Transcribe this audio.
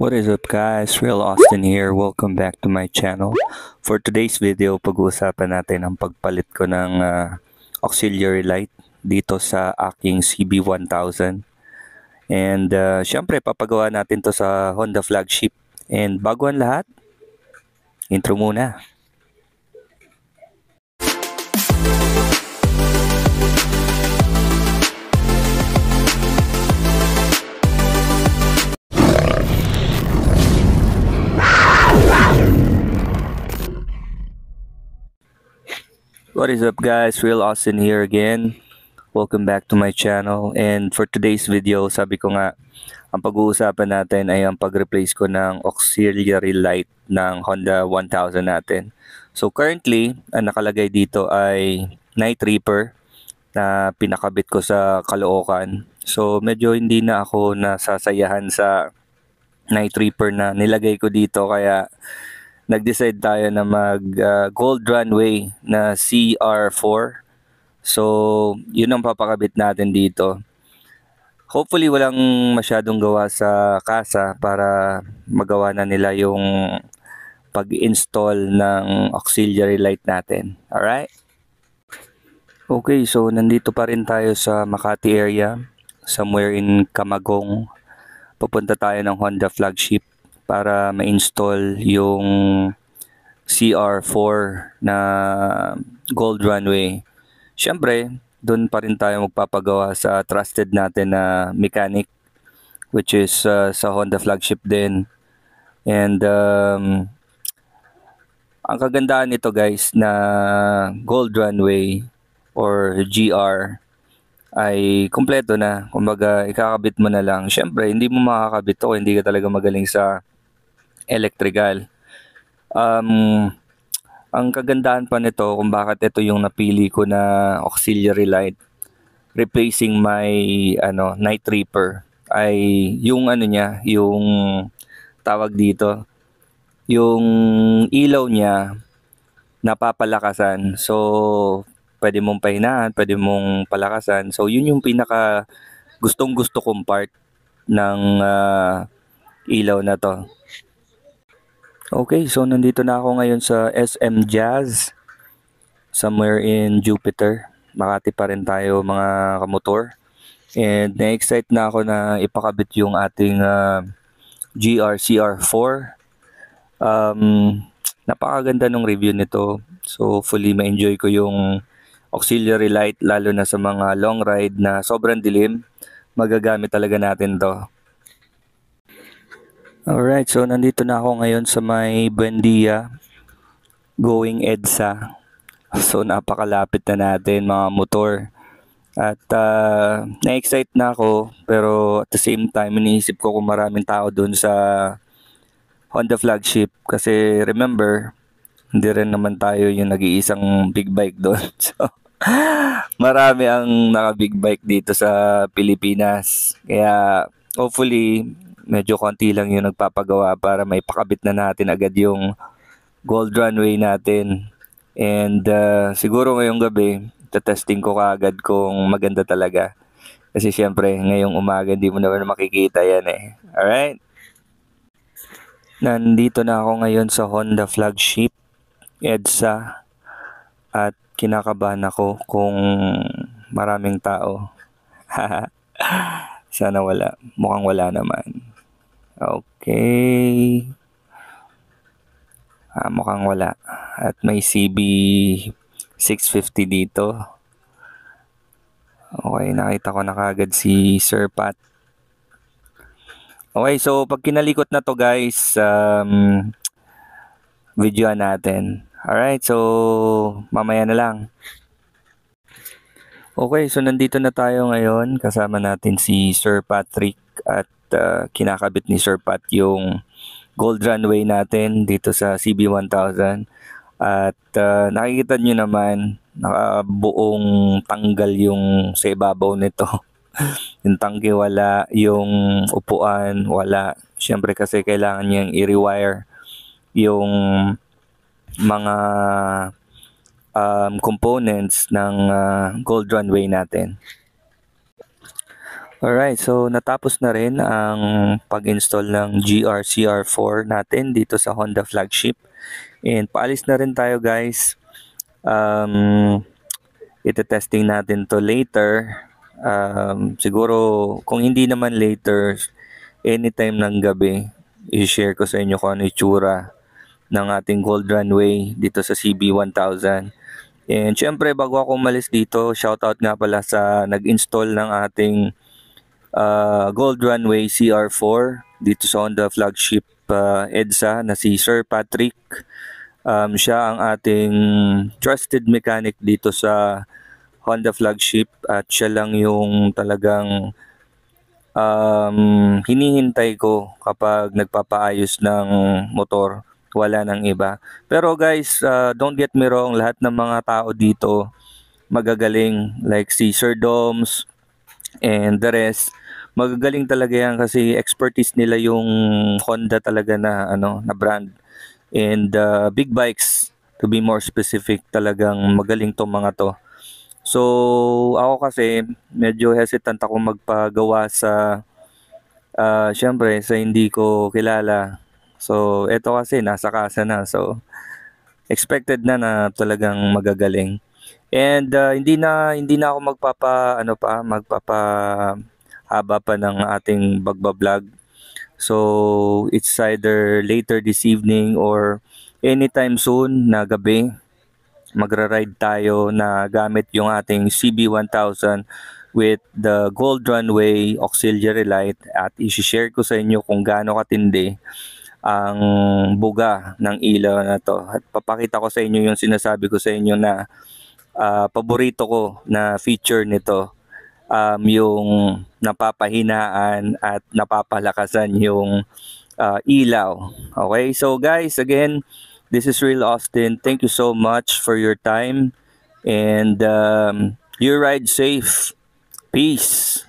What is up guys? Real Austin here. Welcome back to my channel. For today's video, pag-uusapan natin ang pagpalit ko ng uh, auxiliary light dito sa aking CB1000. And uh, syempre, papagawa natin to sa Honda flagship. And bago ang lahat, intro muna. What is up guys? Will Austin here again. Welcome back to my channel. And for today's video, sabi ko nga, ang pag-uusapan natin ay ang pag-replace ko ng auxiliary light ng Honda 1000 natin. So currently, ang nakalagay dito ay night reaper na pinakabit ko sa Caloocan. So medyo hindi na ako nasasayahan sa night reaper na nilagay ko dito kaya nag-decide tayo na mag uh, gold runway na CR4. So, yun ang papakabit natin dito. Hopefully, walang masyadong gawa sa kasa para magawa na nila yung pag-install ng auxiliary light natin. Alright? Okay, so nandito pa rin tayo sa Makati area, somewhere in Kamagong. Pupunta tayo ng Honda flagship para ma-install yung CR4 na gold runway. Siyempre, doon pa rin tayo magpapagawa sa trusted natin na mechanic which is uh, sa Honda flagship din. And um, ang kagandahan nito guys na gold runway or GR ay kumpleto na. Kumbaga, ikakabit mo na lang. Siyempre, hindi mo makakabit to hindi ka talaga magaling sa electrical. Um, ang kagandahan pa nito kung bakit ito yung napili ko na auxiliary light replacing my ano night reaper ay yung ano niya yung tawag dito yung ilaw niya napapalakasan so pwede mong pahinaan pwede mong palakasan so yun yung pinaka gustong gusto kong part ng uh, ilaw na to Okay, so nandito na ako ngayon sa SM Jazz. Somewhere in Jupiter. Makati pa rin tayo mga kamotor. And na-excite na ako na ipakabit yung ating uh, ah, GRCR4. Um, napakaganda ng review nito. So fully ma-enjoy ko yung auxiliary light lalo na sa mga long ride na sobrang dilim. Magagamit talaga natin to. Alright, so nandito na ako ngayon sa may Buendia going EDSA. So napakalapit na natin mga motor. At uh, na-excite na ako pero at the same time iniisip ko kung maraming tao doon sa Honda flagship kasi remember hindi rin naman tayo yung nag-iisang big bike doon. So marami ang naka big bike dito sa Pilipinas. Kaya hopefully medyo konti lang yung nagpapagawa para may pakabit na natin agad yung gold runway natin. And uh, siguro ngayong gabi, tatesting ko kaagad kung maganda talaga. Kasi siyempre, ngayong umaga hindi mo naman makikita yan eh. Alright? Nandito na ako ngayon sa Honda flagship, EDSA. At kinakabahan ako kung maraming tao. Sana wala. Mukhang wala naman. Okay. Ah, mukhang wala. At may CB 650 dito. Okay, nakita ko na kagad si Sir Pat. Okay, so pag kinalikot na to guys, um, videoan natin. Alright, so mamaya na lang. Okay, so nandito na tayo ngayon. Kasama natin si Sir Patrick at uh, kinakabit ni Sir Pat yung gold runway natin dito sa CB1000 at uh, nakikita nyo naman nakabuong tanggal yung sa ibabaw nito yung tangke wala yung upuan wala syempre kasi kailangan niyang i-rewire yung mga um, components ng uh, gold runway natin Alright, so natapos na rin ang pag-install ng GR-CR4 natin dito sa Honda flagship. And paalis na rin tayo guys. Um, ite-testing natin to later. Um, siguro kung hindi naman later, anytime ng gabi, i-share ko sa inyo kung ano itsura ng ating gold runway dito sa CB1000. And syempre bago ako umalis dito, shoutout nga pala sa nag-install ng ating uh, Gold Runway CR4 dito sa Honda flagship uh, EDSA na si Sir Patrick. Um, siya ang ating trusted mechanic dito sa Honda flagship at siya lang yung talagang um, hinihintay ko kapag nagpapaayos ng motor. Wala nang iba. Pero guys, uh, don't get me wrong, lahat ng mga tao dito magagaling like si Sir Doms, And the rest, magagaling talaga yan kasi expertise nila yung Honda talaga na ano na brand. And uh, big bikes, to be more specific, talagang magaling tong mga to. So, ako kasi medyo hesitant ako magpagawa sa uh, syempre sa hindi ko kilala. So, eto kasi nasa kasa na. So, expected na na talagang magagaling. And uh, hindi na hindi na ako magpapa ano pa magpapa haba pa ng ating bagba-vlog. So it's either later this evening or anytime soon na gabi magra-ride tayo na gamit yung ating CB1000 with the gold runway auxiliary light at i-share ko sa inyo kung gaano katindi ang buga ng ilaw na to. At papakita ko sa inyo yung sinasabi ko sa inyo na uh, paborito ko na feature nito um, yung napapahinaan at napapalakasan yung uh, ilaw. Okay, so guys, again, this is Real Austin. Thank you so much for your time and um, you ride safe. Peace.